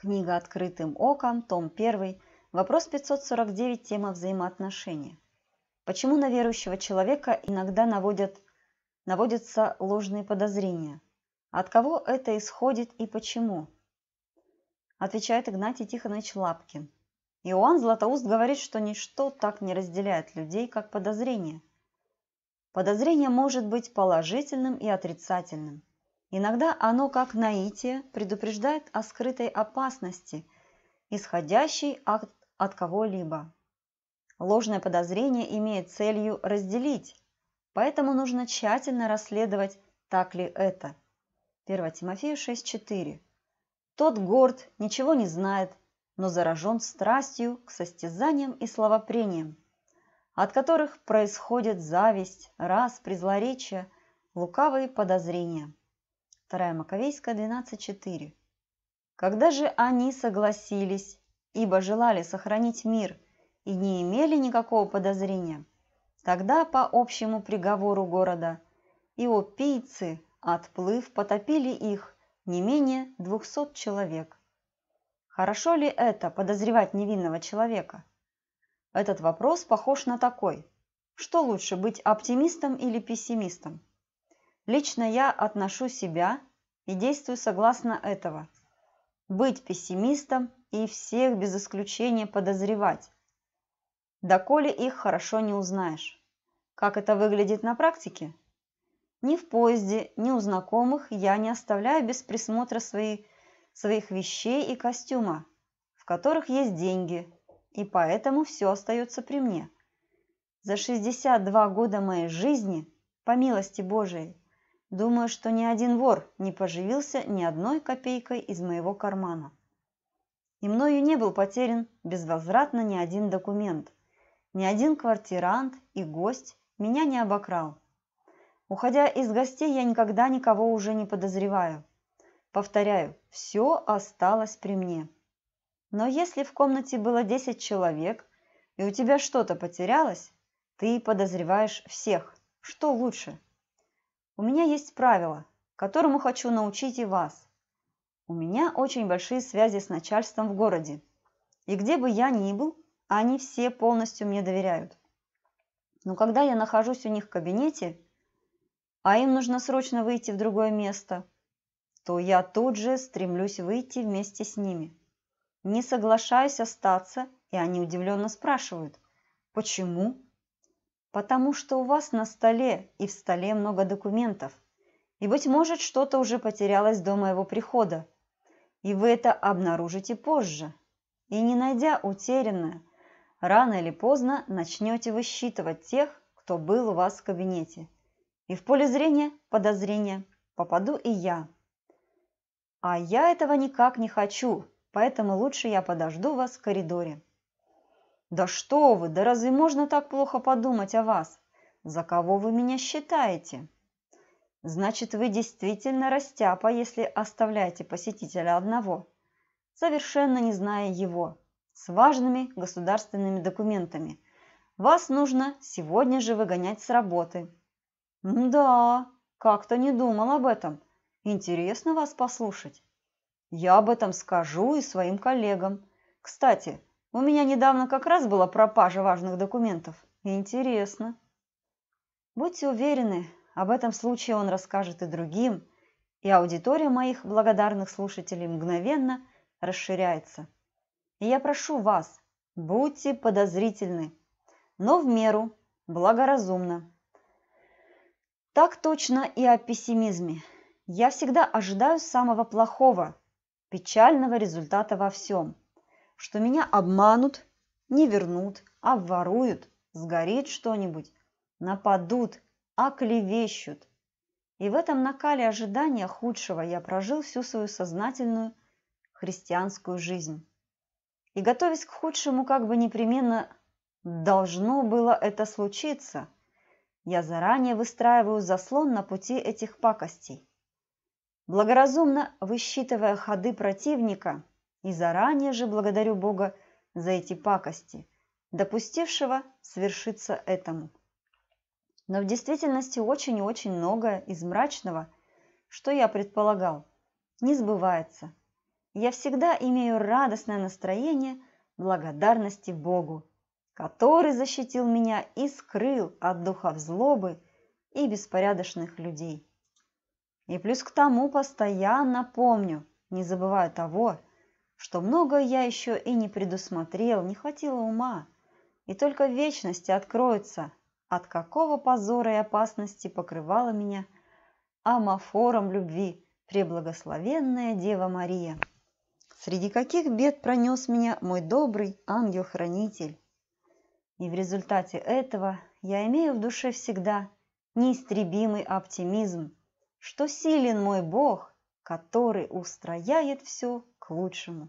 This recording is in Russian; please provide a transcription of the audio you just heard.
Книга «Открытым оком», том 1, вопрос 549, тема взаимоотношения. Почему на верующего человека иногда наводят, наводятся ложные подозрения? От кого это исходит и почему? Отвечает Игнатий Тихонович Лапкин. Иоанн Златоуст говорит, что ничто так не разделяет людей, как подозрение. Подозрение может быть положительным и отрицательным – Иногда оно, как наитие, предупреждает о скрытой опасности, исходящей от, от кого-либо. Ложное подозрение имеет целью разделить, поэтому нужно тщательно расследовать, так ли это. 1 Тимофея 6.4 Тот горд, ничего не знает, но заражен страстью к состязаниям и словопрениям, от которых происходит зависть, раз, презлоречие, лукавые подозрения. 2 Маковейская 12.4. Когда же они согласились, ибо желали сохранить мир и не имели никакого подозрения, тогда по общему приговору города иопийцы, отплыв, потопили их не менее 200 человек. Хорошо ли это подозревать невинного человека? Этот вопрос похож на такой. Что лучше быть оптимистом или пессимистом? Лично я отношу себя и действую согласно этого. Быть пессимистом и всех без исключения подозревать. Доколе их хорошо не узнаешь. Как это выглядит на практике? Ни в поезде, ни у знакомых я не оставляю без присмотра свои, своих вещей и костюма, в которых есть деньги, и поэтому все остается при мне. За 62 года моей жизни, по милости Божией, Думаю, что ни один вор не поживился ни одной копейкой из моего кармана. И мною не был потерян безвозвратно ни один документ. Ни один квартирант и гость меня не обокрал. Уходя из гостей, я никогда никого уже не подозреваю. Повторяю, все осталось при мне. Но если в комнате было 10 человек, и у тебя что-то потерялось, ты подозреваешь всех. Что лучше? У меня есть правило, которому хочу научить и вас. У меня очень большие связи с начальством в городе. И где бы я ни был, они все полностью мне доверяют. Но когда я нахожусь у них в кабинете, а им нужно срочно выйти в другое место, то я тут же стремлюсь выйти вместе с ними. Не соглашаюсь остаться, и они удивленно спрашивают, почему? потому что у вас на столе и в столе много документов. И, быть может, что-то уже потерялось до моего прихода. И вы это обнаружите позже. И не найдя утерянное, рано или поздно начнете высчитывать тех, кто был у вас в кабинете. И в поле зрения подозрения попаду и я. А я этого никак не хочу, поэтому лучше я подожду вас в коридоре. Да что вы, да разве можно так плохо подумать о вас? За кого вы меня считаете? Значит, вы действительно растяпа, если оставляете посетителя одного, совершенно не зная его, с важными государственными документами. Вас нужно сегодня же выгонять с работы. Да, как-то не думал об этом. Интересно вас послушать. Я об этом скажу и своим коллегам. Кстати, у меня недавно как раз была пропажа важных документов. Интересно. Будьте уверены, об этом случае он расскажет и другим, и аудитория моих благодарных слушателей мгновенно расширяется. И я прошу вас, будьте подозрительны, но в меру, благоразумно. Так точно и о пессимизме. Я всегда ожидаю самого плохого, печального результата во всем – что меня обманут, не вернут, обворуют, сгорит что-нибудь, нападут, оклевещут. И в этом накале ожидания худшего я прожил всю свою сознательную христианскую жизнь. И готовясь к худшему, как бы непременно должно было это случиться, я заранее выстраиваю заслон на пути этих пакостей. Благоразумно высчитывая ходы противника, и заранее же благодарю Бога за эти пакости, допустившего свершиться этому. Но в действительности очень и очень многое из мрачного, что я предполагал, не сбывается. Я всегда имею радостное настроение благодарности Богу, который защитил меня и скрыл от духов злобы и беспорядочных людей. И плюс к тому постоянно помню, не забывая того, что многое я еще и не предусмотрел, не хватило ума, и только в вечности откроется, от какого позора и опасности покрывала меня амофором любви преблагословенная Дева Мария. Среди каких бед пронес меня мой добрый ангел-хранитель. И в результате этого я имею в душе всегда неистребимый оптимизм, что силен мой Бог, который устрояет все к лучшему.